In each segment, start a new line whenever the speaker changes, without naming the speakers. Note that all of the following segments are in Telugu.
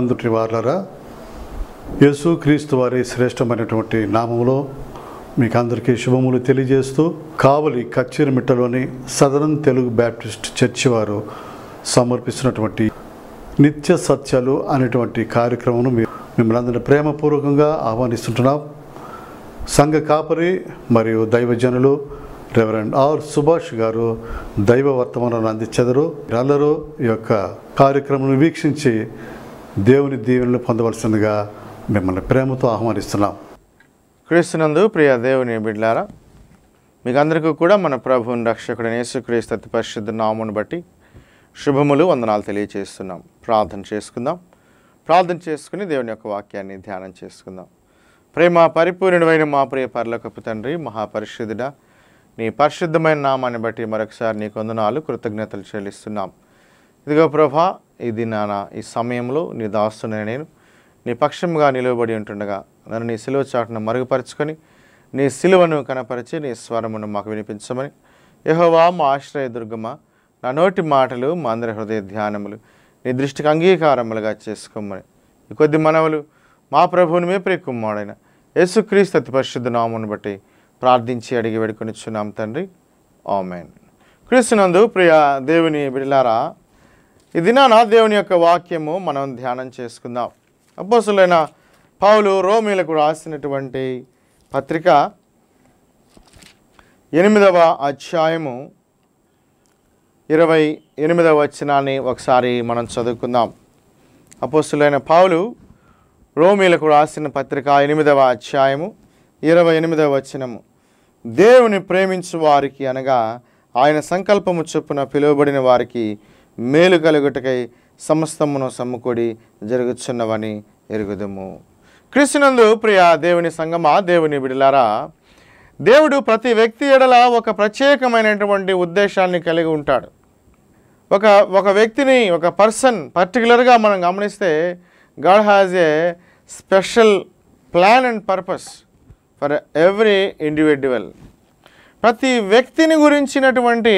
ప్రభునందుటి వార్లరా యేసు క్రీస్తు వారి శ్రేష్టమైనటువంటి నామంలో మీకు అందరికీ శుభములు తెలియజేస్తూ కావలి కచ్చిరిమిట్టలోని సదరన్ తెలుగు బ్యాప్టిస్ట్ చర్చి వారు సమర్పిస్తున్నటువంటి నిత్య సత్యాలు అనేటువంటి కార్యక్రమం మిమ్మల్ని అందరినీ ప్రేమపూర్వకంగా ఆహ్వానిస్తుంటున్నాం సంఘ కాపరి మరియు దైవజనులు రెవరెండ్ ఆర్ సుభాష్ గారు దైవ వర్తమానాన్ని అందించెదరు అల్లరు ఈ యొక్క కార్యక్రమం వీక్షించి దేవుని దీవెనలు పొందవలసిందిగా మిమ్మల్ని ప్రేమతో ఆహ్వానిస్తున్నాం క్రీస్తునందు ప్రియ దేవుని బిడ్లారా మీకు అందరికీ కూడా మన ప్రభువుని రక్షకుడు యేసుక్రీస్తు అతి పరిశుద్ధ నామును బట్టి శుభములు వందనాలు తెలియజేస్తున్నాం ప్రార్థన చేసుకుందాం ప్రార్థన చేసుకుని దేవుని యొక్క వాక్యాన్ని ధ్యానం చేసుకుందాం ప్రేమ పరిపూర్ణమైన మా ప్రియ పర్లకపు తండ్రి మహాపరిశుద్ధుడ నీ పరిశుద్ధమైన నామాన్ని బట్టి మరొకసారి నీ కొందనాలు కృతజ్ఞతలు చెల్లిస్తున్నాం ఇదిగో ప్రభా ఇది నా ఈ సమయంలో నీ దాస్తున్నాను నేను నీ పక్షంగా నిలవబడి ఉంటుండగా నన్ను నీ సిలువ చాటును మరుగుపరచుకొని నీ సిలువను కనపరిచి నీ స్వరమును మాకు వినిపించమని యహోవా మా దుర్గమ్మ నా నోటి మాటలు మా అందరి హృదయ ధ్యానములు నీ దృష్టికి అంగీకారములుగా చేసుకోమని ఈ కొద్ది మనవలు మా ప్రభువుని మే ప్రియకుమాడైన యేసుక్రీస్తు అతి పరిశుద్ధ నామును బట్టి ప్రార్థించి అడిగి చున్నాం తండ్రి ఆమెన్ క్రీస్తునందు ప్రియ దేవుని బిడిలారా ఈ దినాన దేవుని యొక్క వాక్యము మనం ధ్యానం చేసుకుందాం అబ్బోసులైన పావులు రోమిలకు రాసినటువంటి పత్రిక ఎనిమిదవ అధ్యాయము ఇరవై ఎనిమిదవ వచనాన్ని ఒకసారి మనం చదువుకుందాం అపోస్తులైన పావులు రోమిలకు రాసిన పత్రిక ఎనిమిదవ అధ్యాయము ఇరవై ఎనిమిదవ వచనము దేవుని ప్రేమించు వారికి అనగా ఆయన సంకల్పము చొప్పున పిలువబడిన వారికి మేలు కలుగుటకై సమస్తమును సమ్ముకూడి జరుగుచున్నవని ఎరుగుదము క్రిస్తునందు ప్రియ దేవుని సంగమా దేవుని బిడలారా దేవుడు ప్రతి వ్యక్తి ఎడల ఒక ప్రత్యేకమైనటువంటి ఉద్దేశాన్ని కలిగి ఉంటాడు ఒక ఒక వ్యక్తిని ఒక పర్సన్ పర్టికులర్గా మనం గమనిస్తే God has a special plan and purpose for every individual ప్రతి వ్యక్తిని గురించినటువంటి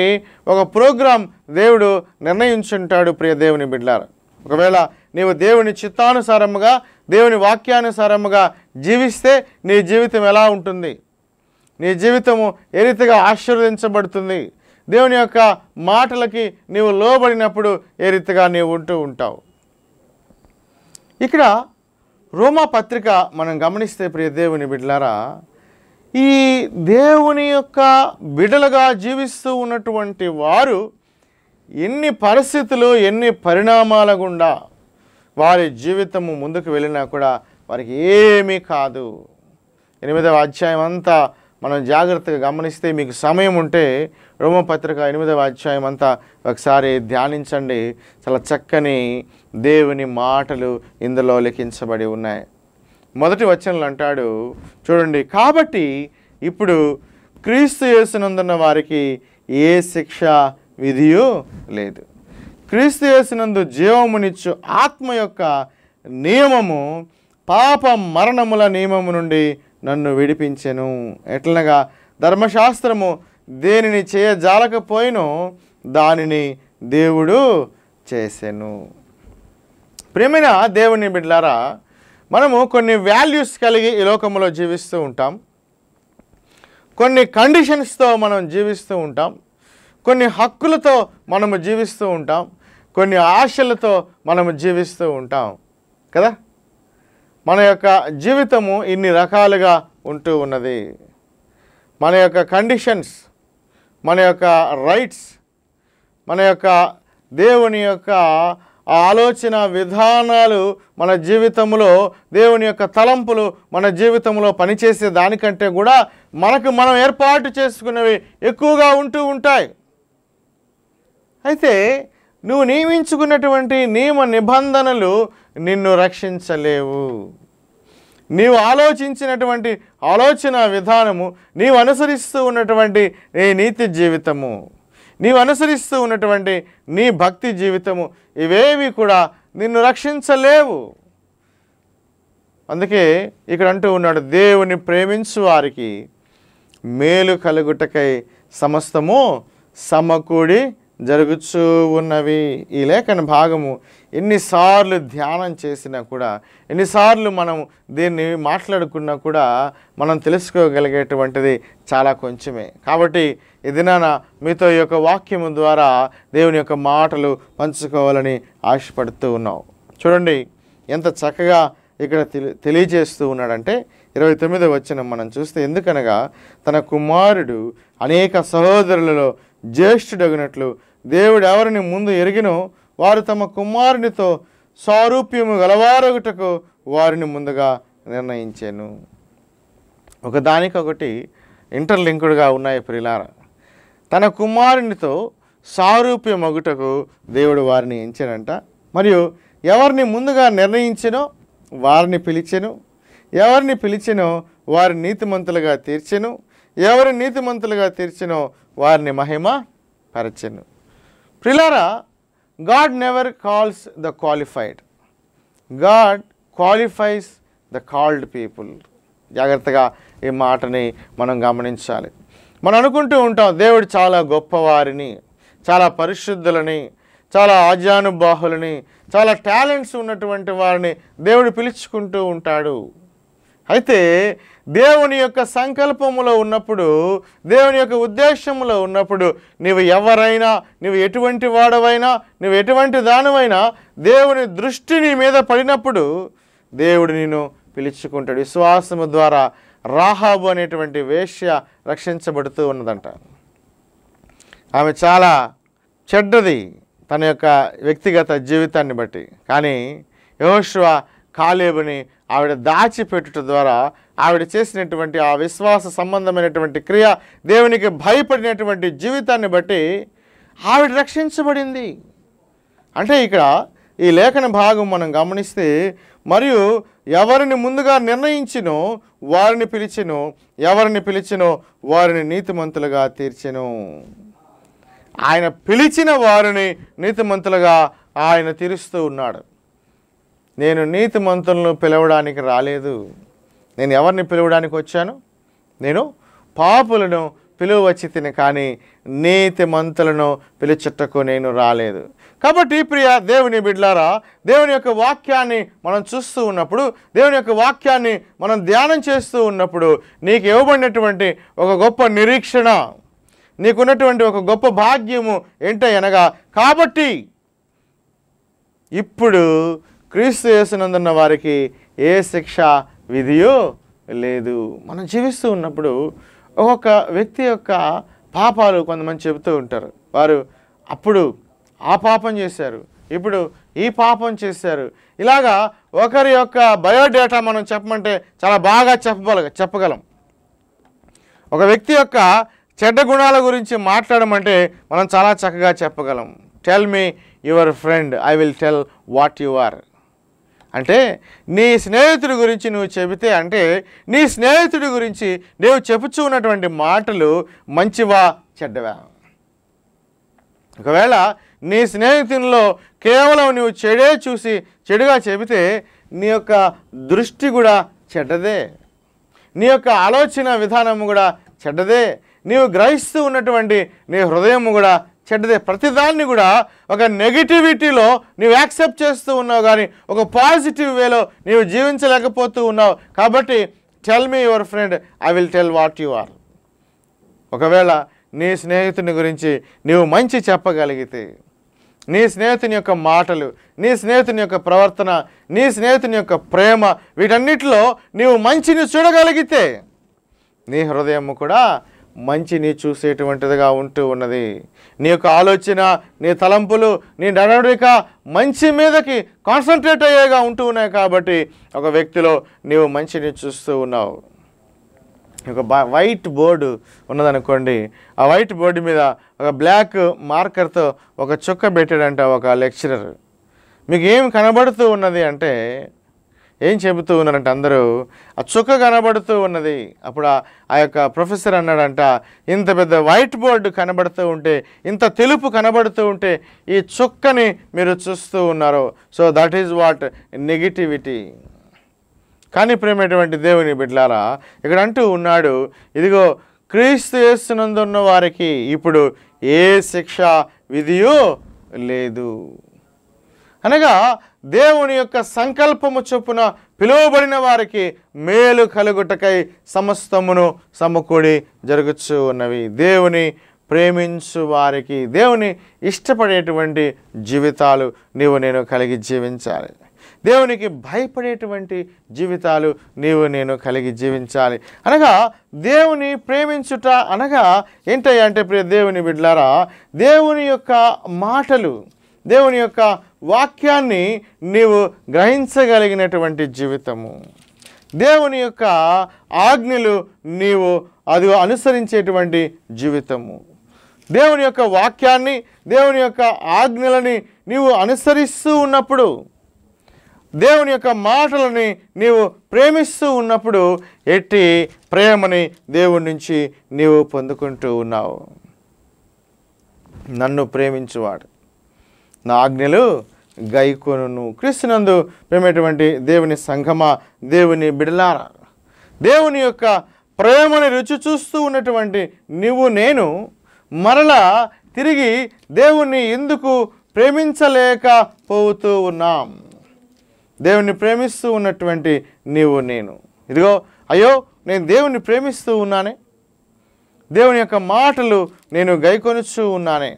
ఒక ప్రోగ్రాం దేవుడు నిర్ణయించుంటాడు ప్రియ దేవుని బిడ్డారు ఒకవేళ నీవు దేవుని చిత్తానుసారముగా దేవుని వాక్యానుసారముగా జీవిస్తే నీ జీవితం ఎలా ఉంటుంది నీ జీవితము ఏ రీతిగా ఆశీర్వదించబడుతుంది దేవుని యొక్క మాటలకి నీవు లోబడినప్పుడు ఏ రీతిగా నీవు ఉంటూ ఉంటావు ఇక్కడ రోమా పత్రిక మనం గమనిస్తే ప్రియ దేవుని బిడ్లారా ఈ దేవుని యొక్క బిడలుగా జీవిస్తూ ఉన్నటువంటి వారు ఎన్ని పరిస్థితులు ఎన్ని పరిణామాల గుండా వారి జీవితము ముందుకు వెళ్ళినా కూడా వారికి ఏమీ కాదు ఎనిమిదవ అధ్యాయం అంతా మనం జాగ్రత్తగా గమనిస్తే మీకు సమయం ఉంటే రోమపత్రిక ఎనిమిదవ అధ్యాయం అంతా ఒకసారి ధ్యానించండి చాలా చక్కని దేవుని మాటలు ఇందులో లిఖించబడి ఉన్నాయి మొదటి వచనంలో అంటాడు చూడండి కాబట్టి ఇప్పుడు క్రీస్తు యేసునందున్న వారికి ఏ శిక్ష విధియు లేదు క్రీస్తు యేసునందు జీవమునిచ్చు ఆత్మ యొక్క నియమము పాప మరణముల నియమము నుండి నన్ను విడిపించెను ఎట్లనగా ధర్మశాస్త్రము దేనిని చేయజాలకపోయినో దానిని దేవుడు చేసెను ప్రేమైన దేవుని బిడ్లారా మనము కొన్ని వాల్యూస్ కలిగి ఈ లోకంలో జీవిస్తూ ఉంటాం కొన్ని కండిషన్స్తో మనం జీవిస్తూ ఉంటాం కొన్ని హక్కులతో మనము జీవిస్తూ ఉంటాం కొన్ని ఆశలతో మనము జీవిస్తూ ఉంటాం కదా మన యొక్క జీవితము ఇన్ని రకాలుగా ఉంటూ ఉన్నది మన యొక్క కండిషన్స్ మన యొక్క రైట్స్ మన యొక్క దేవుని యొక్క ఆ ఆలోచన విధానాలు మన జీవితంలో దేవుని యొక్క తలంపులు మన జీవితంలో పనిచేసే దానికంటే కూడా మనకు మనం ఏర్పాటు చేసుకునేవి ఎక్కువగా ఉంటూ ఉంటాయి అయితే నువ్వు నియమించుకున్నటువంటి నియమ నిబంధనలు నిన్ను రక్షించలేవు నీవు ఆలోచించినటువంటి ఆలోచన విధానము నీవు అనుసరిస్తూ ఉన్నటువంటి నీ నీతి జీవితము నీవు అనుసరిస్తూ ఉన్నటువంటి నీ భక్తి జీవితము ఇవేవి కూడా నిన్ను రక్షించలేవు అందుకే ఇక్కడ అంటూ ఉన్నాడు దేవుని ప్రేమించు వారికి మేలు కలుగుటకై సమస్తము సమకూడి జరుగుతూ ఉన్నవి ఈ లేఖన భాగము ఎన్నిసార్లు ధ్యానం చేసినా కూడా ఎన్నిసార్లు మనం దీన్ని మాట్లాడుకున్నా కూడా మనం తెలుసుకోగలిగేటువంటిది చాలా కొంచెమే కాబట్టి ఇదినాన మీతో ఈ యొక్క వాక్యము ద్వారా దేవుని యొక్క మాటలు పంచుకోవాలని ఆశపడుతూ ఉన్నావు చూడండి ఎంత చక్కగా ఇక్కడ తెలియజేస్తూ ఉన్నాడంటే ఇరవై తొమ్మిదో వచ్చిన మనం చూస్తే ఎందుకనగా తన కుమారుడు అనేక సహోదరులలో జ్యేష్ఠుడగినట్లు దేవుడు ఎవరిని ముందు ఎరిగినో వారు తమ కుమారునితో సారూప్యము గలవారొకటకు వారిని ముందుగా నిర్ణయించాను ఒకదానికొకటి ఇంటర్లింకుడుగా ఉన్నాయి ప్రిలార తన కుమారునితో సారూప్యమొగుటకు దేవుడు వారిని ఎంచానంట మరియు ఎవరిని ముందుగా నిర్ణయించినో వారిని పిలిచెను ఎవరిని పిలిచినో వారి నీతిమంతులుగా తీర్చెను ఎవరి నీతిమంతులుగా తీర్చినో వారిని మహిమ పరచను ప్రిలారా God never calls the qualified God qualifies the called people జాగ్రత్తగా ఈ మాటని మనం గమనించాలి మనం అనుకుంటూ ఉంటాం దేవుడు చాలా గొప్పవారిని చాలా పరిశుద్ధులని చాలా ఆజ్యానుబాహులని చాలా టాలెంట్స్ ఉన్నటువంటి వారిని దేవుడు పిలుచుకుంటూ ఉంటాడు అయితే దేవుని యొక్క సంకల్పములో ఉన్నప్పుడు దేవుని యొక్క ఉద్దేశములో ఉన్నప్పుడు నీవు ఎవరైనా నువ్వు ఎటువంటి వాడవైనా నువ్వు ఎటువంటి దానివైనా దేవుని దృష్టి నీ మీద పడినప్పుడు దేవుడు నేను పిలుచుకుంటాడు విశ్వాసము ద్వారా రాహాబు అనేటువంటి వేష్య రక్షించబడుతూ ఉన్నదంట ఆమె చాలా చెడ్డది తన యొక్క వ్యక్తిగత జీవితాన్ని బట్టి కానీ యోశ్వ కాలేబుని ఆవిడ దాచిపెట్టుట ద్వారా ఆవిడ చేసినటువంటి ఆ విశ్వాస సంబంధమైనటువంటి క్రియ దేవునికి భయపడినటువంటి జీవితాన్ని బట్టి ఆవిడ రక్షించబడింది అంటే ఇక్కడ ఈ లేఖన భాగం మనం గమనిస్తే మరియు ఎవరిని ముందుగా నిర్ణయించినో వారిని పిలిచినో ఎవరిని పిలిచినో వారిని నీతిమంతులుగా తీర్చెను ఆయన పిలిచిన వారిని నీతిమంతులుగా ఆయన తీరుస్తూ ఉన్నాడు నేను నీతి మంతులను పిలవడానికి రాలేదు నేను ఎవరిని పిలవడానికి వచ్చాను నేను పాపులను పిలువచ్చి తిని కానీ నీతి మంతులను పిలుచుటకు నేను రాలేదు కాబట్టి ప్రియ దేవుని బిడ్లారా దేవుని యొక్క వాక్యాన్ని మనం చూస్తూ ఉన్నప్పుడు దేవుని యొక్క వాక్యాన్ని మనం ధ్యానం చేస్తూ ఉన్నప్పుడు నీకు ఇవ్వబడినటువంటి ఒక గొప్ప నిరీక్షణ నీకున్నటువంటి ఒక గొప్ప భాగ్యము ఏంటనగా కాబట్టి ఇప్పుడు క్రీస్తు చేసినందున్న వారికి ఏ శిక్ష విధియో లేదు మనం జీవిస్తూ ఉన్నప్పుడు ఒక్కొక్క వ్యక్తి యొక్క పాపాలు కొంతమంది చెబుతూ ఉంటారు వారు అప్పుడు ఆ పాపం చేశారు ఇప్పుడు ఈ పాపం చేశారు ఇలాగా ఒకరి యొక్క బయోడేటా మనం చెప్పమంటే చాలా బాగా చెప్పగల చెప్పగలం ఒక వ్యక్తి యొక్క చెడ్డ గుణాల గురించి మాట్లాడమంటే మనం చాలా చక్కగా చెప్పగలం tell me your friend I will tell what you are అంటే నీ స్నేహితుడి గురించి నువ్వు చెబితే అంటే నీ స్నేహితుడి గురించి నీవు చెప్పుచూ ఉన్నటువంటి మాటలు మంచివా చెడ్డవా ఒకవేళ నీ స్నేహితుల్లో కేవలం నువ్వు చెడే చూసి చెడుగా చెబితే నీ యొక్క దృష్టి కూడా చెడ్డదే నీ యొక్క ఆలోచన విధానము కూడా చెడ్డదే నీవు గ్రహిస్తూ ఉన్నటువంటి నీ హృదయము కూడా చెడ్డదే ప్రతిదాన్ని కూడా ఒక నెగిటివిటీలో నీవు యాక్సెప్ట్ చేస్తూ ఉన్నావు కానీ ఒక పాజిటివ్ వేలో నీవు జీవించలేకపోతూ ఉన్నావు కాబట్టి tell me your friend I will tell what you are ఒకవేళ నీ స్నేహితుని గురించి నీవు మంచి చెప్పగలిగితే నీ స్నేహితుని యొక్క మాటలు నీ స్నేహితుని యొక్క ప్రవర్తన నీ స్నేహితుని యొక్క ప్రేమ వీటన్నిటిలో నీవు మంచిని చూడగలిగితే నీ హృదయము కూడా మంచిని చూసేటువంటిదిగా ఉంటూ ఉన్నది నీ యొక్క ఆలోచన నీ తలంపులు నీ నడవడిక మంచి మీదకి కాన్సన్ట్రేట్ అయ్యేగా ఉంటూ ఉన్నాయి కాబట్టి ఒక వ్యక్తిలో నీవు మంచిని చూస్తూ ఉన్నావు ఒక వైట్ బోర్డు ఉన్నదనుకోండి ఆ వైట్ బోర్డు మీద ఒక బ్లాక్ మార్కర్తో ఒక చుక్క పెట్టాడంట ఒక లెక్చరర్ మీకు ఏం కనబడుతూ ఉన్నది అంటే ఏం చెబుతూ ఉన్నారంటే అందరూ ఆ చుక్క కనబడుతూ ఉన్నది అప్పుడు ఆ యొక్క ప్రొఫెసర్ అన్నాడంట ఇంత పెద్ద వైట్ బోర్డు కనబడుతూ ఉంటే ఇంత తెలుపు కనబడుతూ ఉంటే ఈ చుక్కని మీరు చూస్తూ ఉన్నారు so that is what negativity కానీ ప్రేమటువంటి దేవుని బిడ్లారా ఇక్కడ అంటూ ఉన్నాడు ఇదిగో క్రీస్తు చేస్తున్నందున్న వారికి ఇప్పుడు ఏ శిక్ష విధియో లేదు అనగా దేవుని యొక్క సంకల్పము చొప్పున పిలువబడిన వారికి మేలు కలుగుటకై సమస్తమును సమకూడి జరుగుచు ఉన్నవి దేవుని ప్రేమించు వారికి దేవుని ఇష్టపడేటువంటి జీవితాలు నీవు నేను కలిగి జీవించాలి దేవునికి భయపడేటువంటి జీవితాలు నీవు నేను కలిగి జీవించాలి అనగా దేవుని ప్రేమించుట అనగా ఏంటంటే ప్రియ దేవుని బిడ్లారా దేవుని యొక్క మాటలు దేవుని యొక్క వాక్యాన్ని నీవు గ్రహించగలిగినటువంటి జీవితము దేవుని యొక్క ఆజ్ఞలు నీవు అది అనుసరించేటువంటి జీవితము దేవుని యొక్క వాక్యాన్ని దేవుని యొక్క ఆజ్ఞలని నీవు అనుసరిస్తూ ఉన్నప్పుడు దేవుని యొక్క మాటలని నీవు ప్రేమిస్తూ ఉన్నప్పుడు ఎట్టి ప్రేమని దేవుడి నుంచి నీవు పొందుకుంటూ ఉన్నావు నన్ను ప్రేమించువాడు నా ఆజ్ఞలు గైకొను క్రీస్తునందు మేమేటువంటి దేవుని సంఘమా దేవుని బిడలార దేవుని యొక్క ప్రేమని రుచి చూస్తూ ఉన్నటువంటి నువ్వు నేను మరలా తిరిగి దేవుణ్ణి ఎందుకు ప్రేమించలేకపోతూ ఉన్నాం దేవుణ్ణి ప్రేమిస్తూ ఉన్నటువంటి నీవు నేను ఇదిగో అయ్యో నేను దేవుణ్ణి ప్రేమిస్తూ ఉన్నానే దేవుని యొక్క మాటలు నేను గైకొనుచూ ఉన్నానే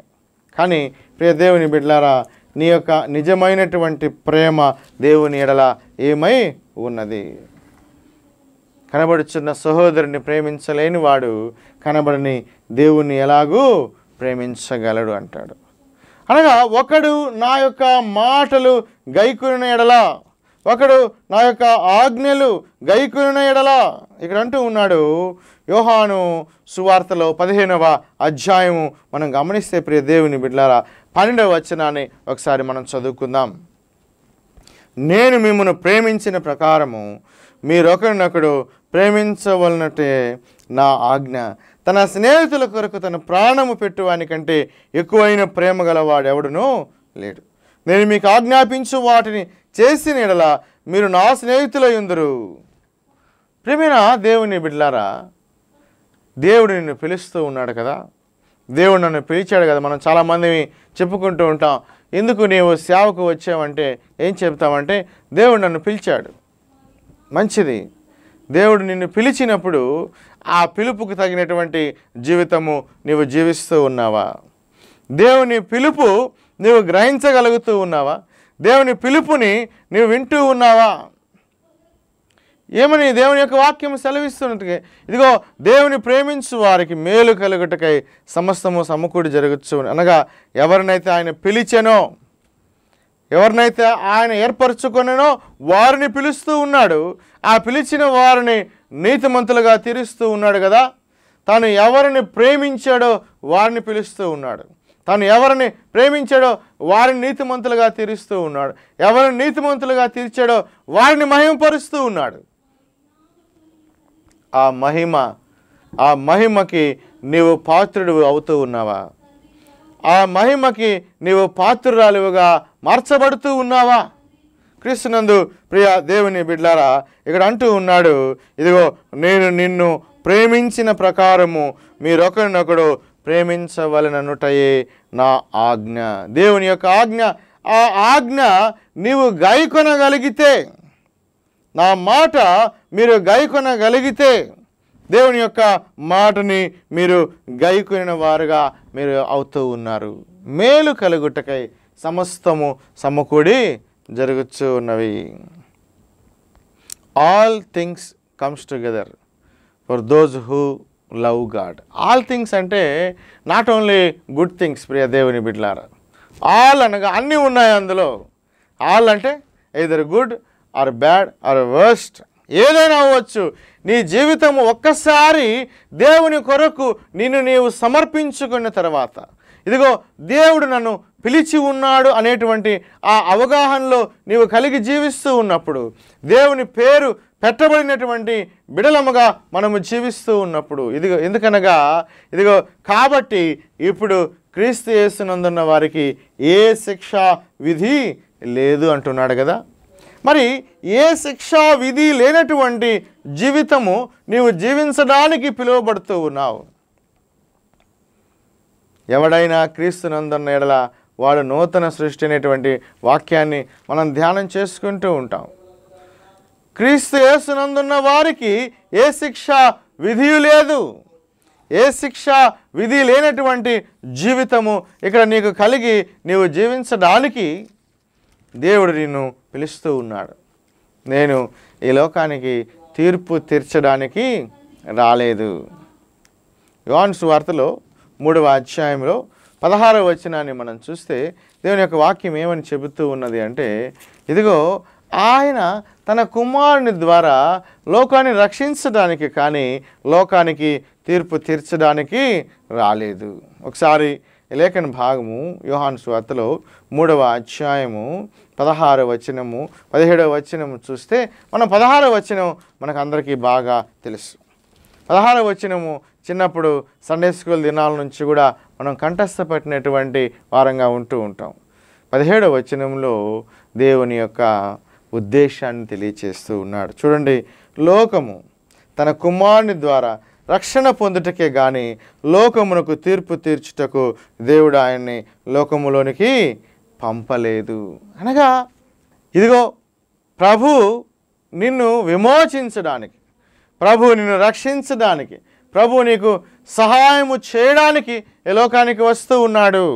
కానీ ప్రియ దేవుని బిడ్లారా నీ యొక్క నిజమైనటువంటి ప్రేమ దేవుని ఎడల ఏమై ఉన్నది కనబడుచున్న సహోదరుని ప్రేమించలేని వాడు కనబడని దేవుణ్ణి ఎలాగూ ప్రేమించగలడు అంటాడు అనగా ఒకడు నా యొక్క మాటలు గైకుని ఎడలా ఒకడు నా యొక్క ఆజ్ఞలు గైకున్న ఎడలా ఇక్కడ అంటూ ఉన్నాడు యోహాను సువార్తలో పదిహేనవ అధ్యాయము మనం గమనిస్తే ప్రియ దేవుని బిడ్లారా పన్నెండవ వచనాన్ని ఒకసారి మనం చదువుకుందాం నేను మిమ్మను ప్రేమించిన ప్రకారము మీరొకరినొకడు ప్రేమించవలనటే నా ఆజ్ఞ తన స్నేహితుల కొరకు తన ప్రాణము పెట్టువానికంటే ఎక్కువైన ప్రేమ గలవాడు ఎవడునో లేడు నేను మీకు ఆజ్ఞాపించు వాటిని చేసిన ఎడల మీరు నా ఎందరు ప్రేమైన దేవుని బిడ్లారా దేవుడు నిన్ను పిలుస్తూ ఉన్నాడు కదా దేవుడు నన్ను పిలిచాడు కదా మనం చాలామంది చెప్పుకుంటూ ఉంటాం ఎందుకు నీవు సేవకు వచ్చావంటే ఏం చెప్తామంటే దేవుడు నన్ను పిలిచాడు మంచిది దేవుడు నిన్ను పిలిచినప్పుడు ఆ పిలుపుకు తగినటువంటి జీవితము నీవు జీవిస్తూ ఉన్నావా దేవుని పిలుపు నీవు గ్రహించగలుగుతూ ఉన్నావా దేవుని పిలుపుని నీవు వింటూ ఉన్నావా ఏమని దేవుని యొక్క వాక్యము సెలవిస్తున్నట్టుగా ఇదిగో దేవుని ప్రేమించు వారికి మేలు కలుగుటకై సమస్తము సమకూడి జరగచ్చు అనగా ఎవరినైతే ఆయన పిలిచెనో ఎవరినైతే ఆయన ఏర్పరచుకొనో వారిని పిలుస్తూ ఉన్నాడు ఆ పిలిచిన వారిని నీతిమంతులుగా తీరుస్తూ ఉన్నాడు కదా తను ఎవరిని ప్రేమించాడో వారిని పిలుస్తూ ఉన్నాడు తను ఎవరిని ప్రేమించాడో వారిని నీతిమంతులుగా తీరుస్తూ ఉన్నాడు ఎవరిని నీతిమంతులుగా తీర్చాడో వారిని మహిమపరుస్తూ ఉన్నాడు ఆ మహిమ ఆ మహిమకి నీవు పాత్రుడు అవుతూ ఉన్నావా ఆ మహిమకి నీవు పాత్రురాలుగా మార్చబడుతూ ఉన్నావా క్రీస్తునందు ప్రియ దేవుని బిడ్లారా ఇక్కడ అంటూ ఉన్నాడు ఇదిగో నేను నిన్ను ప్రేమించిన ప్రకారము మీరొకరినొకడు ప్రేమించవలననుటయే నా ఆజ్ఞ దేవుని యొక్క ఆజ్ఞ ఆ ఆజ్ఞ నీవు గైకొనగలిగితే నా మాట మీరు గైకొనగలిగితే దేవుని యొక్క మాటని మీరు గైకొనిన వారుగా మీరు అవుతూ ఉన్నారు మేలు కలుగుటకై సమస్తము సమకూడి జరుగుతూ ఉన్నవి all things comes together for those who love God all things అంటే నాట్ ఓన్లీ గుడ్ థింగ్స్ ప్రియ దేవుని బిడ్లారా ఆల్ అనగా అన్నీ ఉన్నాయి అందులో ఆల్ అంటే either good or bad or worst ఏదైనా అవ్వచ్చు నీ జీవితం ఒక్కసారి దేవుని కొరకు నిన్ను నీవు సమర్పించుకున్న తర్వాత ఇదిగో దేవుడు నన్ను పిలిచి ఉన్నాడు అనేటువంటి ఆ అవగాహనలో నీవు కలిగి జీవిస్తూ ఉన్నప్పుడు దేవుని పేరు పెట్టబడినటువంటి బిడలముగా మనము జీవిస్తూ ఉన్నప్పుడు ఇదిగో ఎందుకనగా ఇదిగో కాబట్టి ఇప్పుడు క్రీస్తు యేసునందున్న వారికి ఏ శిక్షా విధి లేదు అంటున్నాడు కదా మరి ఏ శిక్షా విధి లేనటువంటి జీవితము నీవు జీవించడానికి పిలువబడుతూ ఉన్నావు ఎవడైనా క్రీస్తునందన్న ఎడల వాడు నూతన సృష్టి అనేటువంటి వాక్యాన్ని మనం ధ్యానం చేసుకుంటూ ఉంటాం క్రీస్తు ఏసునందున్న వారికి ఏ శిక్ష విధి లేదు ఏ శిక్ష విధి లేనటువంటి జీవితము ఇక్కడ నీకు కలిగి నీవు జీవించడానికి దేవుడు నిన్ను పిలుస్తూ ఉన్నాడు నేను ఈ లోకానికి తీర్పు తీర్చడానికి రాలేదు యోన్స్ వార్తలో మూడవ అధ్యాయంలో పదహారవ వచనాన్ని మనం చూస్తే దేవుని యొక్క వాక్యం ఏమని చెబుతూ ఉన్నది అంటే ఇదిగో ఆయన తన కుమారుని ద్వారా లోకాన్ని రక్షించడానికి కానీ లోకానికి తీర్పు తీర్చడానికి రాలేదు ఒకసారి లేఖన భాగము యోహాన్ స్వార్తలో మూడవ అధ్యాయము పదహారు వచనము పదిహేడవ వచనము చూస్తే మనం పదహారవ వచనం మనకు అందరికీ బాగా తెలుసు పదహారవ వచనము చిన్నప్పుడు సండే స్కూల్ దినాల నుంచి కూడా మనం కంఠస్థపట్టినటువంటి వారంగా ఉంటూ ఉంటాం పదిహేడవ వచనంలో దేవుని యొక్క ఉద్దేశాన్ని తెలియచేస్తూ ఉన్నాడు చూడండి లోకము తన కుమారుని ద్వారా రక్షణ పొందుటకే కానీ లోకమునకు తీర్పు తీర్చుటకు దేవుడు ఆయన్ని లోకములోనికి పంపలేదు అనగా ఇదిగో ప్రభు నిన్ను విమోచించడానికి ప్రభు నిన్ను రక్షించడానికి ప్రభు నీకు సహాయము చేయడానికి ఏ లోకానికి వస్తూ ఉన్నాడు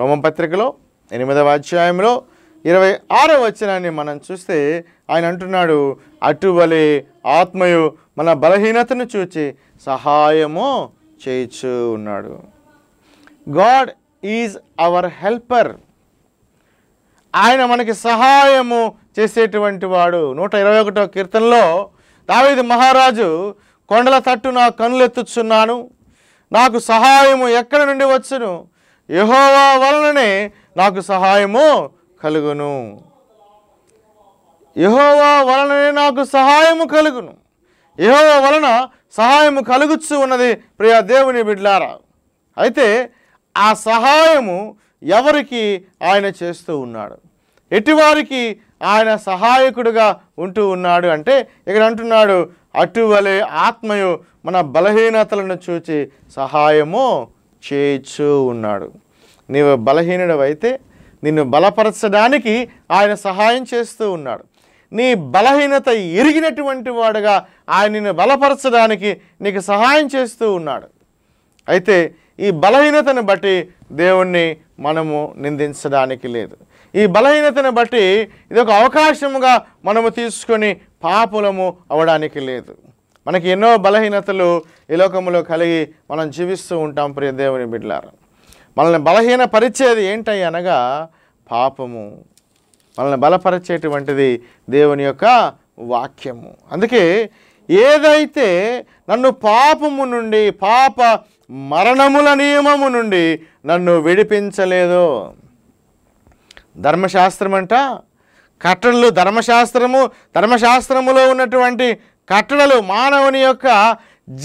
రోమపత్రికలో ఎనిమిదవ అధ్యాయంలో ఇరవై ఆరో వచ్చినాన్ని మనం చూస్తే ఆయన అంటున్నాడు అటువలే ఆత్మయు మన బలహీనతను చూచి సహాయము చేయొచ్చు ఉన్నాడు గాడ్ ఈజ్ అవర్ హెల్పర్ ఆయన మనకి సహాయము చేసేటువంటి వాడు నూట ఇరవై ఒకటో కీర్తనలో దావేది మహారాజు కొండల తట్టు నా కనులెత్తుచున్నాను నాకు సహాయము ఎక్కడ నుండి వచ్చును యహోవా వలననే నాకు సహాయము కలుగును యహోవా వలననే నాకు సహాయము కలుగును యహోవా వలన సహాయము కలుగుచ్చు ఉన్నది ప్రియా దేవుని బిడ్లారా అయితే ఆ సహాయము ఎవరికి ఆయన చేస్తూ ఉన్నాడు ఎటువారికి ఆయన సహాయకుడుగా ఉంటూ ఉన్నాడు అంటే ఇక్కడ అంటున్నాడు అటువలే ఆత్మయు మన బలహీనతలను చూచి సహాయము చేయిచూ ఉన్నాడు నీవు బలహీనుడవైతే నిన్ను బలపరచడానికి ఆయన సహాయం చేస్తూ ఉన్నాడు నీ బలహీనత ఎరిగినటువంటి వాడుగా ఆయన నిన్ను బలపరచడానికి నీకు సహాయం చేస్తూ ఉన్నాడు అయితే ఈ బలహీనతను బట్టి దేవుణ్ణి మనము నిందించడానికి లేదు ఈ బలహీనతను బట్టి ఇది ఒక అవకాశముగా మనము తీసుకొని పాపులము అవడానికి లేదు మనకి ఎన్నో బలహీనతలు ఈ లోకంలో కలిగి మనం జీవిస్తూ ఉంటాం ప్రియ దేవుని బిడ్డారు మనల్ని బలహీన పరిచేది ఏంటి అనగా పాపము మనల్ని బలపరిచేటువంటిది దేవుని యొక్క వాక్యము అందుకే ఏదైతే నన్ను పాపము నుండి పాప మరణముల నియమము నుండి నన్ను విడిపించలేదు ధర్మశాస్త్రం అంట కట్టడలు ధర్మశాస్త్రము ధర్మశాస్త్రములో ఉన్నటువంటి కట్టడలు మానవుని యొక్క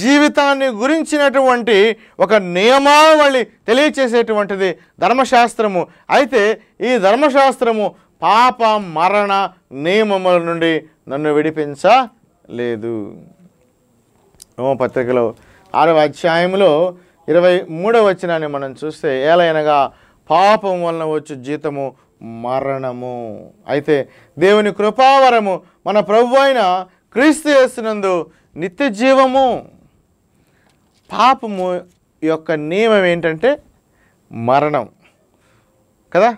జీవితాన్ని గురించినటువంటి ఒక నియమావళి తెలియచేసేటువంటిది ధర్మశాస్త్రము అయితే ఈ ధర్మశాస్త్రము పాప మరణ నియమముల నుండి నన్ను విడిపించలేదు రోమపత్రికలో ఆరవ అధ్యాయంలో ఇరవై మూడవ వచనాన్ని మనం చూస్తే ఏలైనగా పాపం వలన వచ్చు జీతము మరణము అయితే దేవుని కృపావరము మన ప్రభు అయిన క్రీస్తు చేస్తున్నందు నిత్య జీవము పాపము యొక్క నియమం ఏంటంటే మరణం కదా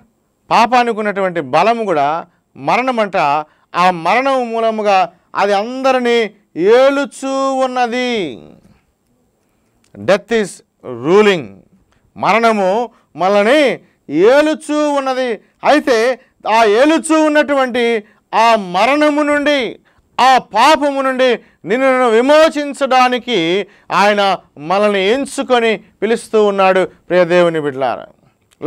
పాపానికి ఉన్నటువంటి బలము కూడా మరణం అంట ఆ మరణం మూలముగా అది అందరినీ ఏలుచూ ఉన్నది డెత్ ఈస్ రూలింగ్ మరణము మనల్ని ఏలుచూ ఉన్నది అయితే ఆ ఏలుచూ ఉన్నటువంటి ఆ మరణము నుండి ఆ పాపము నుండి నిన్ను విమోచించడానికి ఆయన మనల్ని ఎంచుకొని పిలుస్తూ ఉన్నాడు ప్రియదేవుని బిడ్లారా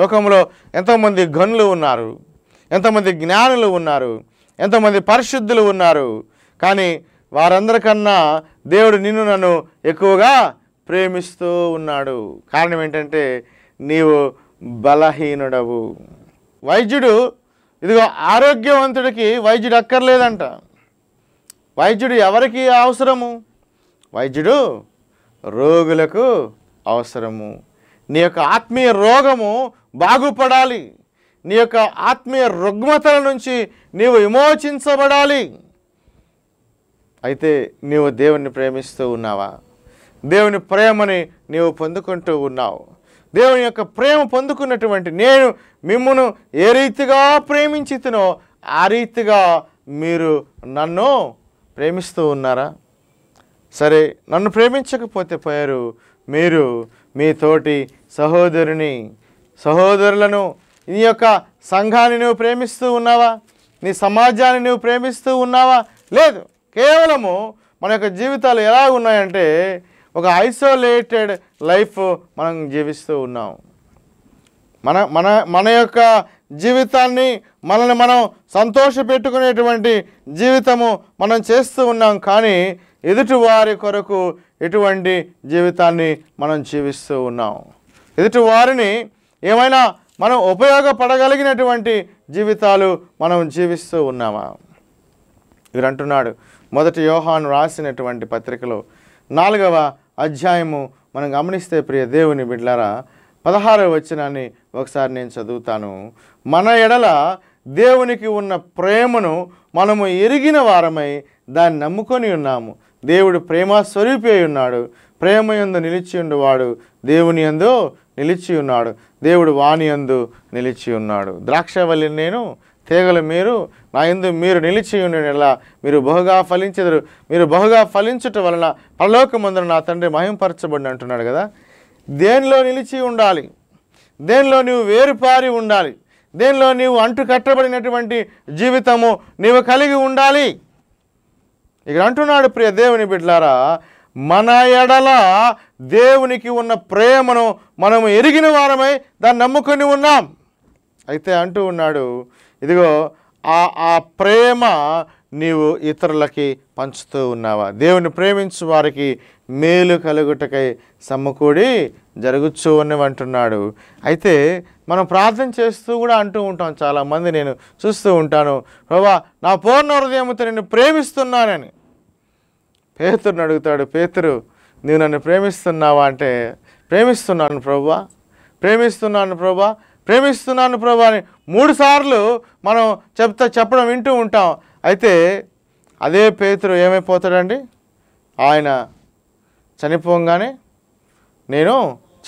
లోకంలో ఎంతోమంది గనులు ఉన్నారు ఎంతోమంది జ్ఞానులు ఉన్నారు ఎంతోమంది పరిశుద్ధులు ఉన్నారు కానీ వారందరికన్నా దేవుడు నిన్ను నన్ను ఎక్కువగా ప్రేమిస్తూ ఉన్నాడు కారణం ఏంటంటే నీవు బలహీనుడవు వైద్యుడు ఇదిగో ఆరోగ్యవంతుడికి వైద్యుడు అక్కర్లేదంట వైద్యుడు ఎవరికి అవసరము వైద్యుడు రోగులకు అవసరము నీ యొక్క ఆత్మీయ రోగము బాగుపడాలి నీ యొక్క ఆత్మీయ రుగ్మతల నుంచి నీవు విమోచించబడాలి అయితే నీవు దేవుణ్ణి ప్రేమిస్తూ ఉన్నావా దేవుని ప్రేమని నీవు పొందుకుంటూ ఉన్నావు దేవుని యొక్క ప్రేమ పొందుకున్నటువంటి నేను మిమ్మను ఏ రీతిగా ప్రేమించితునో ఆ రీతిగా మీరు నన్ను ప్రేమిస్తూ ఉన్నారా సరే నన్ను ప్రేమించకపోతే పోయారు మీరు మీ తోటి సహోదరుని సహోదరులను నీ యొక్క సంఘాన్ని నువ్వు ప్రేమిస్తూ ఉన్నావా నీ సమాజాన్ని నువ్వు ప్రేమిస్తూ ఉన్నావా లేదు కేవలము మన యొక్క జీవితాలు ఎలా ఉన్నాయంటే ఒక ఐసోలేటెడ్ లైఫ్ మనం జీవిస్తూ ఉన్నాం మన మన మన యొక్క జీవితాన్ని మనల్ని మనం సంతోష పెట్టుకునేటువంటి జీవితము మనం చేస్తూ ఉన్నాం కానీ ఎదుటి వారి కొరకు ఎటువంటి జీవితాన్ని మనం జీవిస్తూ ఉన్నాం ఎదుటి వారిని ఏమైనా మనం ఉపయోగపడగలిగినటువంటి జీవితాలు మనం జీవిస్తూ ఉన్నామా ఇక్కడ అంటున్నాడు మొదటి యోహాను రాసినటువంటి పత్రికలో నాలుగవ అధ్యాయము మనం గమనిస్తే ప్రియ దేవుని బిడ్లారా పదహారవ వచ్చినాన్ని ఒకసారి నేను చదువుతాను మన ఎడల దేవునికి ఉన్న ప్రేమను మనము ఎరిగిన వారమై దాన్ని నమ్ముకొని ఉన్నాము దేవుడు ప్రేమ స్వరూపి అయి ఉన్నాడు ప్రేమ ఎందు నిలిచి ఉండేవాడు దేవుని ఎందు నిలిచి ఉన్నాడు దేవుడు వాణి ఎందు నిలిచి ఉన్నాడు ద్రాక్షవల్లిని నేను తీగలు మీరు నా ఎందు మీరు నిలిచి ఉండేలా మీరు బహుగా ఫలించదురు మీరు బహుగా ఫలించటం వలన పరలోకమందున నా తండ్రి మహింపరచబడి అంటున్నాడు కదా దేనిలో నిలిచి ఉండాలి దేనిలో నీవు వేరుపారి ఉండాలి దేనిలో నీవు అంటు కట్టబడినటువంటి జీవితము నీవు కలిగి ఉండాలి ఇక్కడ అంటున్నాడు ప్రియ దేవుని బిడ్లారా మన ఎడల దేవునికి ఉన్న ప్రేమను మనము ఎరిగిన వారమై దాన్ని నమ్ముకొని ఉన్నాం అయితే అంటూ ఉన్నాడు ఇదిగో ఆ ఆ ప్రేమ నీవు ఇతరులకి పంచుతూ ఉన్నావా దేవుని ప్రేమించు వారికి మేలు కలుగుటకై సమ్మకూడి జరుగుచ్చు అని అంటున్నాడు అయితే మనం ప్రార్థన చేస్తూ కూడా అంటూ ఉంటాం చాలామంది నేను చూస్తూ ఉంటాను ప్రభా నా పూర్ణ హృదయంతో నేను ప్రేమిస్తున్నానని పేతురుని అడుగుతాడు పేతురు నీవు నన్ను ప్రేమిస్తున్నావా అంటే ప్రేమిస్తున్నాను ప్రభా ప్రేమిస్తున్నాను ప్రభా ప్రేమిస్తున్నాను ప్రభా అని మూడుసార్లు మనం చెప్తా చెప్పడం వింటూ ఉంటాం అయితే అదే పేతురు ఏమైపోతాడండి ఆయన చనిపోగానే నేను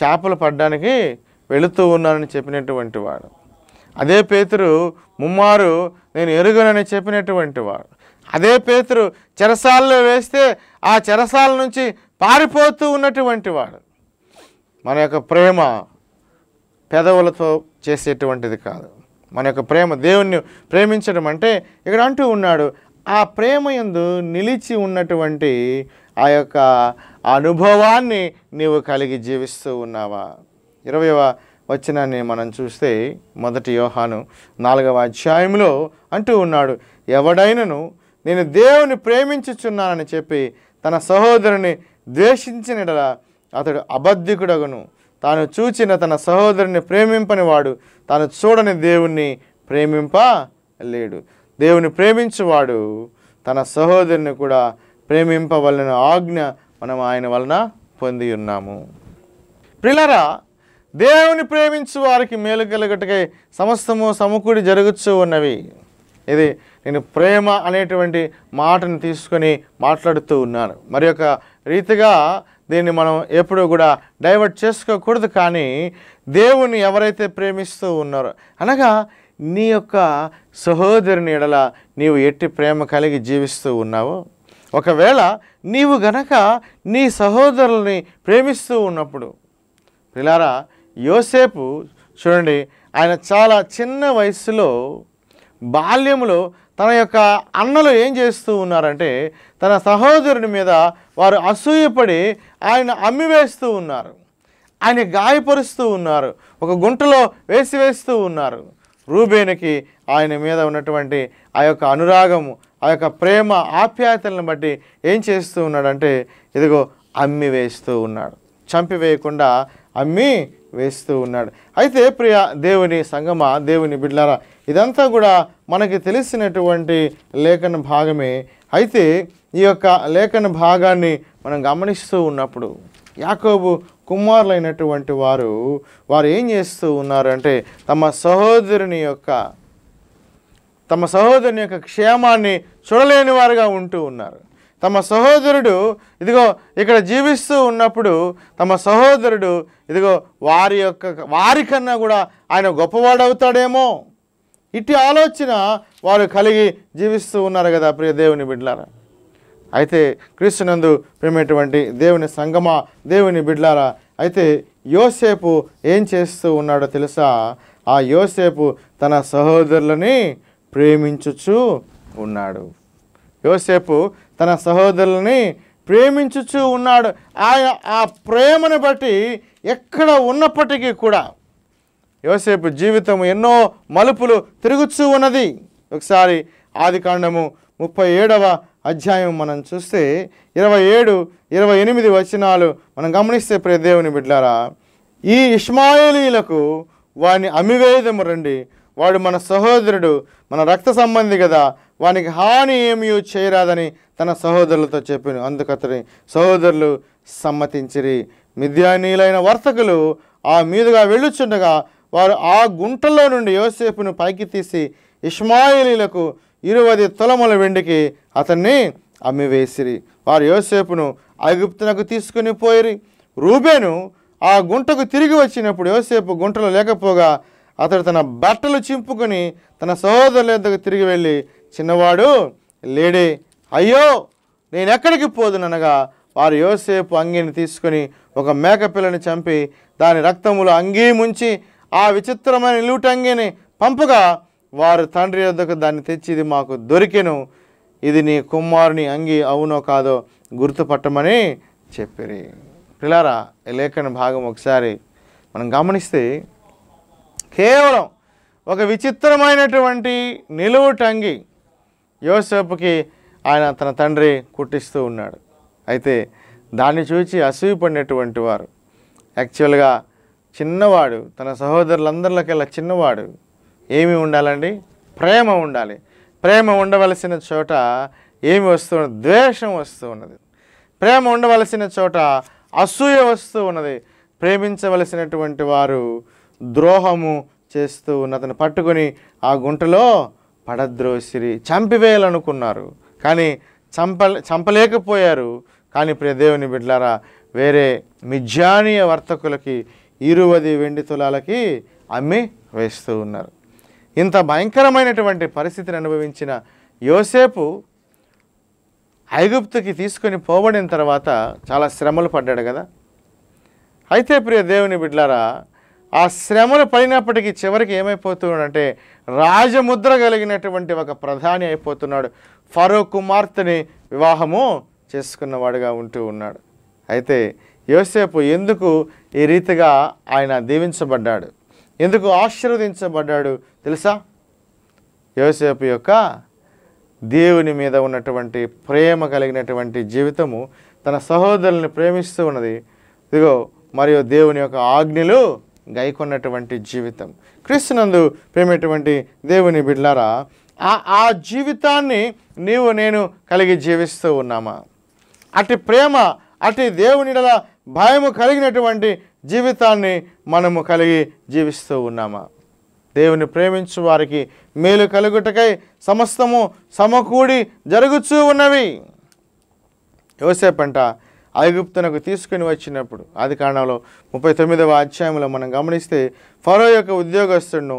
చేపలు పడ్డానికి వెళుతూ ఉన్నానని చెప్పినటువంటి వాడు అదే పేతురు ముమ్మారు నేను ఎరుగునని చెప్పినటువంటి వాడు అదే పేతురు చెరసాలలో వేస్తే ఆ చెరసాల నుంచి పారిపోతూ ఉన్నటువంటి వాడు మన యొక్క ప్రేమ పెదవులతో చేసేటువంటిది కాదు మన యొక్క ప్రేమ దేవుణ్ణి ప్రేమించడం అంటే ఇక్కడ అంటూ ఉన్నాడు ఆ ప్రేమ ఎందు నిలిచి ఉన్నటువంటి ఆ యొక్క అనుభవాన్ని నీవు కలిగి జీవిస్తూ ఉన్నావా ఇరవైవ వచనాన్ని మనం చూస్తే మొదటి యోహాను నాలుగవ అధ్యాయంలో అంటూ ఉన్నాడు ఎవడైనను నేను దేవుని ప్రేమించుచున్నానని చెప్పి తన సహోదరుని ద్వేషించినడలా అతడు అబద్ధికుడగను తాను చూచిన తన సహోదరుని ప్రేమింపని వాడు తాను చూడని దేవుణ్ణి ప్రేమింప లేడు దేవుని ప్రేమించువాడు తన సహోదరుని కూడా ప్రేమింపవలన ఆజ్ఞ మనం ఆయన వలన పొంది ఉన్నాము ప్రిలరా దేవుని ప్రేమించు వారికి మేలు కలగటకై సమస్తము సమకూడి జరుగుతూ ఉన్నవి ఇది నేను ప్రేమ అనేటువంటి మాటను తీసుకొని మాట్లాడుతూ ఉన్నాను మరి రీతిగా దీన్ని మనం ఎప్పుడు కూడా డైవర్ట్ చేసుకోకూడదు కానీ దేవుని ఎవరైతే ప్రేమిస్తూ ఉన్నారో అనగా నీ యొక్క సహోదరుని ఎడల నీవు ఎట్టి ప్రేమ కలిగి జీవిస్తూ ఉన్నావో ఒకవేళ నీవు గనక నీ సహోదరుల్ని ప్రేమిస్తూ ఉన్నప్పుడు పిల్లారా యోసేపు చూడండి ఆయన చాలా చిన్న వయసులో బాల్యములో తన యొక్క అన్నలు ఏం చేస్తూ ఉన్నారంటే తన సహోదరుని మీద వారు అసూయపడి ఆయన అమ్మి వేస్తూ ఉన్నారు ఆయన గాయపరుస్తూ ఉన్నారు ఒక గుంటలో వేసి వేస్తూ ఉన్నారు రూబేనికి ఆయన మీద ఉన్నటువంటి ఆ యొక్క అనురాగము ఆ యొక్క ప్రేమ ఆప్యాయతలను బట్టి ఏం చేస్తూ ఉన్నాడంటే ఇదిగో అమ్మి వేస్తూ ఉన్నాడు చంపివేయకుండా అమ్మి వేస్తూ ఉన్నాడు అయితే ప్రియ దేవుని సంగమ దేవుని బిడ్లారా ఇదంతా కూడా మనకి తెలిసినటువంటి లేఖన భాగమే అయితే ఈ యొక్క లేఖన భాగాన్ని మనం గమనిస్తూ ఉన్నప్పుడు యాకోబు కుమారులైనటువంటి వారు వారు ఏం చేస్తూ ఉన్నారంటే తమ సహోదరుని యొక్క తమ సహోదరుని యొక్క క్షేమాన్ని చూడలేని వారుగా ఉంటూ ఉన్నారు తమ సహోదరుడు ఇదిగో ఇక్కడ జీవిస్తూ ఉన్నప్పుడు తమ సహోదరుడు ఇదిగో వారి యొక్క వారికన్నా కూడా ఆయన గొప్పవాడవుతాడేమో ఇట్టి ఆలోచన వారు కలిగి జీవిస్తూ ఉన్నారు కదా ప్రియ దేవుని బిడ్లారా అయితే క్రీస్తునందు ప్రేమటువంటి దేవుని సంగమా దేవుని బిడ్లారా అయితే యోసేపు ఏం చేస్తూ ఉన్నాడో తెలుసా ఆ యోసేపు తన సహోదరులని ప్రేమించుచు ఉన్నాడు యోసేపు తన సహోదరులని ప్రేమించుచు ఉన్నాడు ఆయన ఆ ప్రేమను బట్టి ఎక్కడ ఉన్నప్పటికీ కూడా యోసేపు జీవితం ఎన్నో మలుపులు తిరుగుతూ ఉన్నది ఒకసారి ఆది కాండము ముప్పై ఏడవ అధ్యాయం మనం చూస్తే ఇరవై ఏడు ఇరవై ఎనిమిది వచనాలు మనం గమనిస్తే ప్రియ దేవుని బిడ్డారా ఈ ఇస్మాయేలీలకు వాని అమివేదము రండి వాడు మన సహోదరుడు మన రక్త సంబంధి కదా వానికి హాని ఏమీ చేయరాదని తన సహోదరులతో చెప్పాను అందుకు అతని సహోదరులు సమ్మతించిరి మిథ్యానీయులైన వర్తకులు ఆ మీదుగా వెళ్ళుచుండగా వారు ఆ గుంటలో నుండి యోసేపును పైకి తీసి ఇస్మాయిలీలకు ఇరువది తులముల వెండికి అతన్ని అమ్మివేసిరి వారు యోసేపును ఐగుప్తునకు తీసుకుని పోయిరి రూబేను ఆ గుంటకు తిరిగి వచ్చినప్పుడు యోసేపు గుంటలో లేకపోగా అతడు తన బట్టలు చింపుకొని తన సహోదరుల యొద్దకు తిరిగి వెళ్ళి చిన్నవాడు లేడే అయ్యో నేను ఎక్కడికి పోదుననగా వారు యోసేపు అంగీని తీసుకొని ఒక మేక పిల్లని చంపి దాని రక్తములు అంగీ ముంచి ఆ విచిత్రమైన నిలువుటంగిని పంపగా వారు తండ్రి వద్దకు దాన్ని తెచ్చి ఇది మాకు దొరికెను ఇది నీ కుమారుని అంగి అవునో కాదో గుర్తుపట్టమని చెప్పిరి పిల్లారా లేఖన భాగం ఒకసారి మనం గమనిస్తే కేవలం ఒక విచిత్రమైనటువంటి నిలువు టంగి యోసేపుకి ఆయన తన తండ్రి కుట్టిస్తూ ఉన్నాడు అయితే దాన్ని చూచి అసూయపడినటువంటి వారు యాక్చువల్గా చిన్నవాడు తన సహోదరులందరిలోకెళ్ళ చిన్నవాడు ఏమి ఉండాలండి ప్రేమ ఉండాలి ప్రేమ ఉండవలసిన చోట ఏమి వస్తూ ద్వేషం వస్తూ ఉన్నది ప్రేమ ఉండవలసిన చోట అసూయ వస్తూ ఉన్నది ప్రేమించవలసినటువంటి వారు ద్రోహము చేస్తూ ఉన్నతను పట్టుకొని ఆ గుంటలో పడద్రోసిరి చంపివేయాలనుకున్నారు కానీ చంప చంపలేకపోయారు కానీ ప్రియ దేవుని బిడ్లారా వేరే మిజ్జానీయ వర్తకులకి ఇరువది వెండి తులాలకి అమ్మి వేస్తూ ఉన్నారు ఇంత భయంకరమైనటువంటి పరిస్థితిని అనుభవించిన యోసేపు ఐగుప్తుకి తీసుకొని పోబడిన తర్వాత చాలా శ్రమలు పడ్డాడు కదా అయితే ప్రియ దేవుని బిడ్లారా ఆ శ్రమలు పడినప్పటికీ చివరికి ఏమైపోతున్నాడంటే రాజముద్ర కలిగినటువంటి ఒక ప్రధాని అయిపోతున్నాడు ఫరో కుమార్తెని వివాహము చేసుకున్నవాడుగా ఉంటూ ఉన్నాడు అయితే యోసేపు ఎందుకు ఈ రీతిగా ఆయన దీవించబడ్డాడు ఎందుకు ఆశీర్వదించబడ్డాడు తెలుసా యోసేపు యొక్క దేవుని మీద ఉన్నటువంటి ప్రేమ కలిగినటువంటి జీవితము తన సహోదరుల్ని ప్రేమిస్తూ ఉన్నది ఇదిగో మరియు దేవుని యొక్క ఆజ్ఞలు గైకొన్నటువంటి జీవితం క్రీస్తునందు ప్రేమటువంటి దేవుని బిడ్లారా ఆ జీవితాన్ని నీవు నేను కలిగి జీవిస్తూ ఉన్నామా అటు ప్రేమ అటు దేవునిడల భయము కలిగినటువంటి జీవితాన్ని మనము కలిగి జీవిస్తూ ఉన్నామా దేవుని ప్రేమించు వారికి మేలు కలుగుటకై సమస్తము సమకూడి జరుగుచూ ఉన్నవి యోసేపంట ఐగుప్తునకు తీసుకుని వచ్చినప్పుడు ఆది కారణంలో ముప్పై తొమ్మిదవ అధ్యాయంలో మనం గమనిస్తే ఫరో యొక్క ఉద్యోగస్తుడు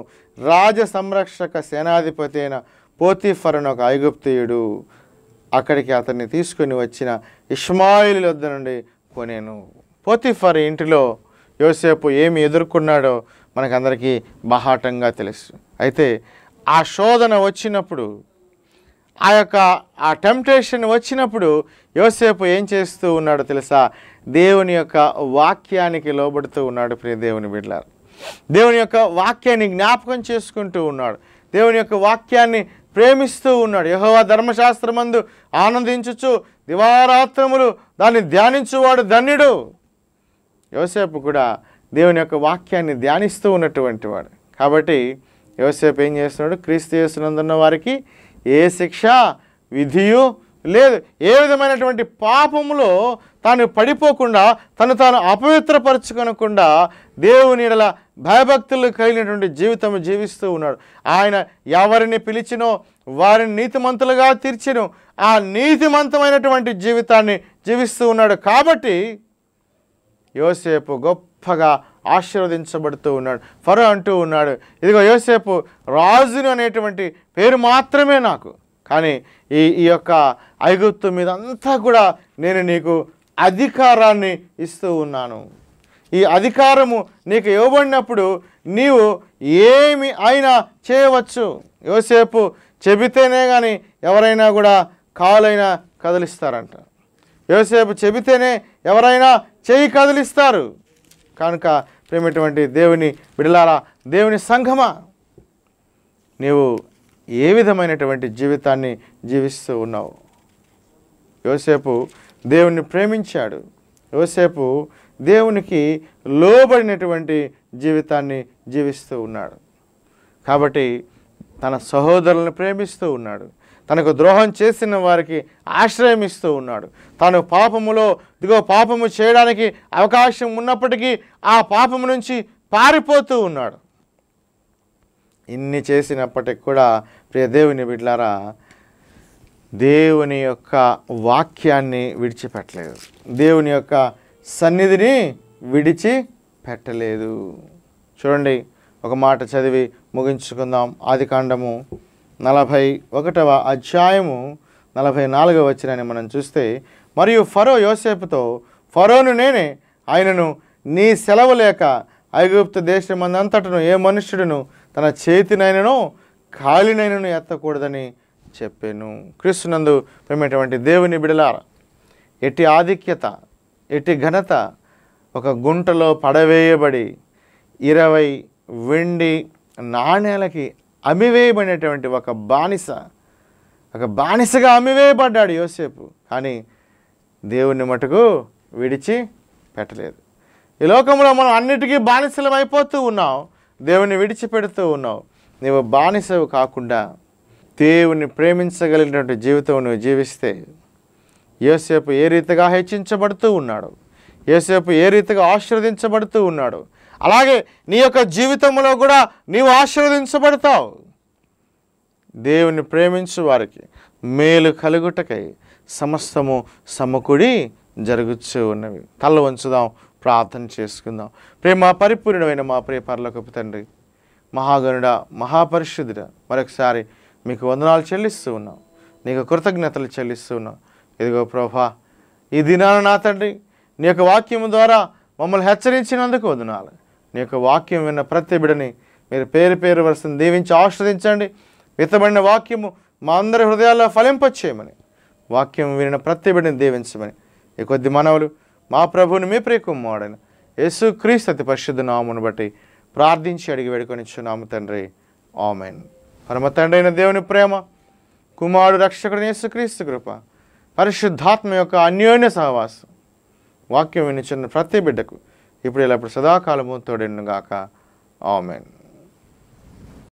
రాజ సంరక్షక సేనాధిపతి అయిన పోతి పోతీఫరను ఒక ఐగుప్తియుడు అక్కడికి అతన్ని తీసుకుని వచ్చిన ఇస్మాయిల్ వద్ద నుండి నేను పోతిఫర్ ఇంటిలో యోసేపు ఏమి ఎదుర్కొన్నాడో మనకందరికీ బహాటంగా తెలుసు అయితే ఆ శోధన వచ్చినప్పుడు ఆ యొక్క ఆ టెంప్టేషన్ వచ్చినప్పుడు యోసేపు ఏం చేస్తూ ఉన్నాడో తెలుసా దేవుని యొక్క వాక్యానికి లోబడుతూ ఉన్నాడు ప్రియ దేవుని బిడ్డారు దేవుని యొక్క వాక్యాన్ని జ్ఞాపకం చేసుకుంటూ ఉన్నాడు దేవుని యొక్క వాక్యాన్ని ప్రేమిస్తూ ఉన్నాడు యహోవా ధర్మశాస్త్రమందు ఆనందించుచు దివారాత్రములు దాన్ని ధ్యానించువాడు ధన్యుడు యోసేపు కూడా దేవుని యొక్క వాక్యాన్ని ధ్యానిస్తూ ఉన్నటువంటి వాడు కాబట్టి యోసేపు ఏం చేస్తున్నాడు క్రీస్తు చేస్తున్నందున్న వారికి ఏ శిక్ష విధియు లేదు ఏ విధమైనటువంటి పాపములో తాను పడిపోకుండా తను తాను అపవిత్రపరచుకొనకుండా దేవుని భయభక్తులు కలిగినటువంటి జీవితం జీవిస్తూ ఉన్నాడు ఆయన ఎవరిని పిలిచినో వారిని నీతిమంతులుగా తీర్చను ఆ నీతిమంతమైనటువంటి జీవితాన్ని జీవిస్తూ ఉన్నాడు కాబట్టి యోసేపు గొప్పగా ఆశీర్వదించబడుతూ ఉన్నాడు ఫరు అంటూ ఉన్నాడు ఇదిగో యోసేపు రాజును అనేటువంటి పేరు మాత్రమే నాకు కానీ ఈ ఈ యొక్క ఐగుప్తు మీద అంతా కూడా నేను నీకు అధికారాన్ని ఇస్తూ ఉన్నాను ఈ అధికారము నీకు ఇవ్వబడినప్పుడు నీవు ఏమి అయినా చేయవచ్చు యోసేపు చెబితేనే కానీ ఎవరైనా కూడా కాలైనా కదిలిస్తారంట యోసేపు చెబితేనే ఎవరైనా చేయి కదిలిస్తారు కనుక ప్రేమటువంటి దేవుని బిడలారా దేవుని సంఘమా నీవు ఏ విధమైనటువంటి జీవితాన్ని జీవిస్తూ ఉన్నావు యోసేపు దేవుణ్ణి ప్రేమించాడు యోసేపు దేవునికి లోబడినటువంటి జీవితాన్ని జీవిస్తూ ఉన్నాడు కాబట్టి తన సహోదరులను ప్రేమిస్తూ ఉన్నాడు తనకు ద్రోహం చేసిన వారికి ఆశ్రయం ఇస్తూ ఉన్నాడు తను పాపములో ఇదిగో పాపము చేయడానికి అవకాశం ఉన్నప్పటికీ ఆ పాపము నుంచి పారిపోతూ ఉన్నాడు ఇన్ని చేసినప్పటికి కూడా ప్రియ దేవుని బిడ్లారా దేవుని యొక్క వాక్యాన్ని విడిచిపెట్టలేదు దేవుని యొక్క సన్నిధిని విడిచి పెట్టలేదు చూడండి ఒక మాట చదివి ముగించుకుందాం ఆదికాండము నలభై ఒకటవ అధ్యాయము నలభై నాలుగవ వచ్చినని మనం చూస్తే మరియు ఫరో యోసేపుతో ఫరోను నేనే ఆయనను నీ సెలవు లేక ఐగుప్త దేశమందంతటను ఏ మనుష్యుడును తన చేతినైనను కాలినైనను ఎత్తకూడదని చెప్పాను క్రీస్తునందు పెమ్మేటువంటి దేవుని బిడలార ఎట్టి ఆధిక్యత ఇటు ఘనత ఒక గుంటలో పడవేయబడి ఇరవై వెండి నాణేలకి అమివేయబడినటువంటి ఒక బానిస ఒక బానిసగా అమివేయబడ్డాడు యోసేపు కానీ దేవుణ్ణి మటుకు విడిచి పెట్టలేదు ఈ లోకంలో మనం అన్నిటికీ బానిసలం అయిపోతూ ఉన్నావు దేవుని విడిచిపెడుతూ ఉన్నావు నీవు బానిసవు కాకుండా దేవుని ప్రేమించగలిగినటువంటి జీవితం నువ్వు జీవిస్తే యోసేపు ఏ రీతిగా హెచ్చించబడుతూ ఉన్నాడు యోసేపు ఏ రీతిగా ఆశీర్వదించబడుతూ ఉన్నాడు అలాగే నీ యొక్క జీవితంలో కూడా నీవు ఆశీర్వదించబడతావు దేవుని ప్రేమించు వారికి మేలు కలుగుటకై సమస్తము సమకుడి జరుగుతూ ఉన్నవి కళ్ళు వంచుదాం ప్రార్థన చేసుకుందాం ప్రేమ పరిపూర్ణమైన మా ప్రియ పరలోకపు తండ్రి మహాగనుడ మహాపరిశుద్ధుడ మరొకసారి మీకు వందనాలు చెల్లిస్తూ ఉన్నాం నీకు కృతజ్ఞతలు చెల్లిస్తూ ఉన్నాం ఇదిగో ప్రభా ఈ దినాన నా తండ్రి నీ యొక్క వాక్యం ద్వారా మమ్మల్ని హెచ్చరించినందుకు వదనాలు నీ యొక్క వాక్యం విన్న ప్రతి బిడని మీరు పేరు పేరు వరుసను దీవించి ఆశ్రదించండి మితబడిన వాక్యము మా అందరి హృదయాల్లో ఫలింపచేయమని వాక్యం వినిన ప్రతి బిడ్డని దీవించమని ఈ కొద్ది మనవులు మా ప్రభువుని మీ ప్రియకుమాడైన యేసు క్రీస్తు అతి పరిశుద్ధ నామును బట్టి ప్రార్థించి అడిగి వేడుకొని వేడుకొనిచ్చున్నాము తండ్రి ఆమెన్ పరమ తండ్రి అయిన దేవుని ప్రేమ కుమారుడు రక్షకుడు యేసుక్రీస్తు కృప పరిశుద్ధాత్మ యొక్క అన్యోన్య సహవాసం వాక్యం వినిచిన ప్రతి బిడ్డకు ఇప్పుడు ఇలా ఇప్పుడు సదాకాలము తోడెన్నుగాక ఆమెన్